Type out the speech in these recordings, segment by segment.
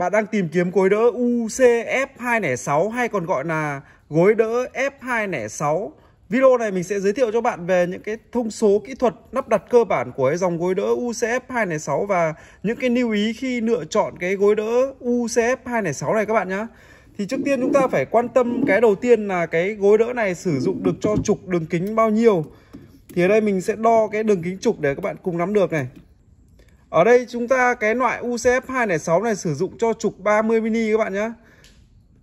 Bạn đang tìm kiếm gối đỡ UCF206 hay còn gọi là gối đỡ F206. Video này mình sẽ giới thiệu cho bạn về những cái thông số kỹ thuật lắp đặt cơ bản của cái dòng gối đỡ UCF206 và những cái lưu ý khi lựa chọn cái gối đỡ UCF206 này các bạn nhé. Thì trước tiên chúng ta phải quan tâm cái đầu tiên là cái gối đỡ này sử dụng được cho trục đường kính bao nhiêu. Thì ở đây mình sẽ đo cái đường kính trục để các bạn cùng nắm được này. Ở đây chúng ta cái loại UCF 206 này sử dụng cho trục 30 mini các bạn nhé.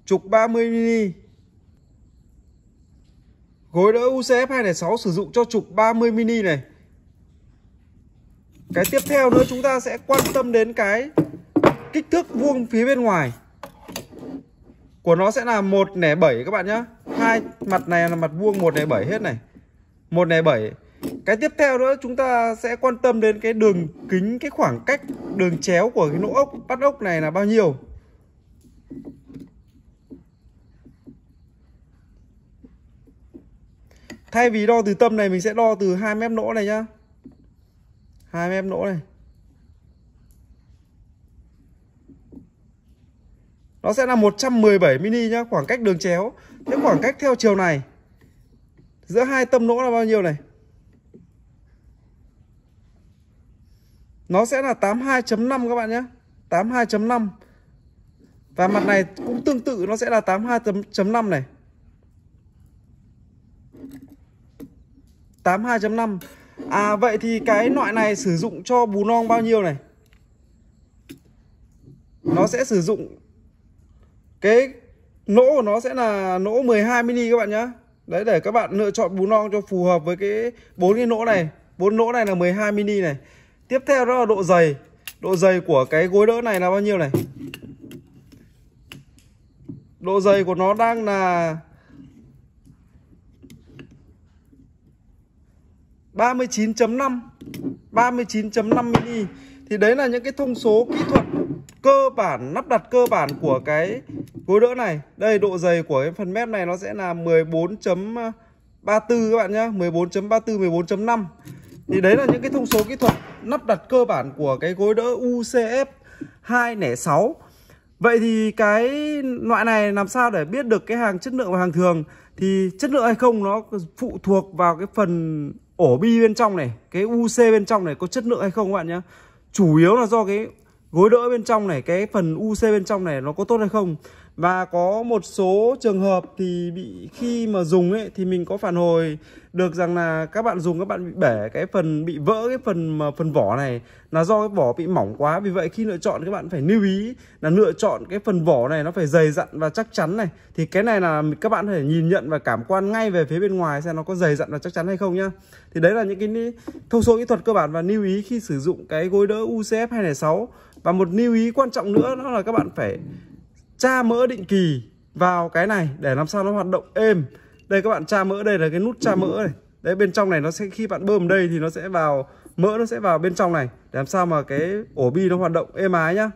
Trục 30 mini. Gối đỡ UCF 206 sử dụng cho trục 30 mini này. Cái tiếp theo nữa chúng ta sẽ quan tâm đến cái kích thước vuông phía bên ngoài. Của nó sẽ là 1 nẻ 7 các bạn nhé. Hai mặt này là mặt vuông 1 nẻ 7 hết này. 1 nẻ 7 cái tiếp theo nữa chúng ta sẽ quan tâm đến cái đường kính cái khoảng cách đường chéo của cái nỗ ốc bắt ốc này là bao nhiêu Thay vì đo từ tâm này mình sẽ đo từ hai mép nỗ này nhá. Hai mép nỗ này. Nó sẽ là 117 mini nhá, khoảng cách đường chéo. Thế khoảng cách theo chiều này giữa hai tâm nỗ là bao nhiêu này? Nó sẽ là 82.5 các bạn nhé 82.5 Và mặt này cũng tương tự nó sẽ là 82.5 này 82.5 À vậy thì cái loại này sử dụng cho bù non bao nhiêu này Nó sẽ sử dụng Cái nỗ của nó sẽ là nỗ 12 mini các bạn nhé Đấy để các bạn lựa chọn bù non cho phù hợp với cái bốn cái nỗ này bốn nỗ này là 12 mini này Tiếp theo đó là độ dày Độ dày của cái gối đỡ này là bao nhiêu này Độ dày của nó đang là 39.5 39.5 mm Thì đấy là những cái thông số kỹ thuật cơ bản lắp đặt cơ bản của cái gối đỡ này đây độ dày của cái phần mép này nó sẽ là 14.34 các bạn nhé 14.34 14.5 thì đấy là những cái thông số kỹ thuật lắp đặt cơ bản của cái gối đỡ UCF 206 Vậy thì cái loại này làm sao để biết được cái hàng chất lượng và hàng thường Thì chất lượng hay không nó phụ thuộc vào cái phần ổ bi bên trong này Cái UC bên trong này có chất lượng hay không các bạn nhé Chủ yếu là do cái gối đỡ bên trong này Cái phần UC bên trong này nó có tốt hay không Và có một số trường hợp thì bị khi mà dùng ấy Thì mình có phản hồi được rằng là các bạn dùng các bạn bị bể cái phần bị vỡ cái phần mà phần vỏ này là do cái vỏ bị mỏng quá vì vậy khi lựa chọn các bạn phải lưu ý là lựa chọn cái phần vỏ này nó phải dày dặn và chắc chắn này thì cái này là các bạn phải nhìn nhận và cảm quan ngay về phía bên ngoài xem nó có dày dặn và chắc chắn hay không nhá thì đấy là những cái thông số kỹ thuật cơ bản và lưu ý khi sử dụng cái gối đỡ UCF 206 và một lưu ý quan trọng nữa đó là các bạn phải tra mỡ định kỳ vào cái này để làm sao nó hoạt động êm đây các bạn tra mỡ đây là cái nút tra mỡ này đấy bên trong này nó sẽ khi bạn bơm đây thì nó sẽ vào mỡ nó sẽ vào bên trong này để làm sao mà cái ổ bi nó hoạt động êm ái nhá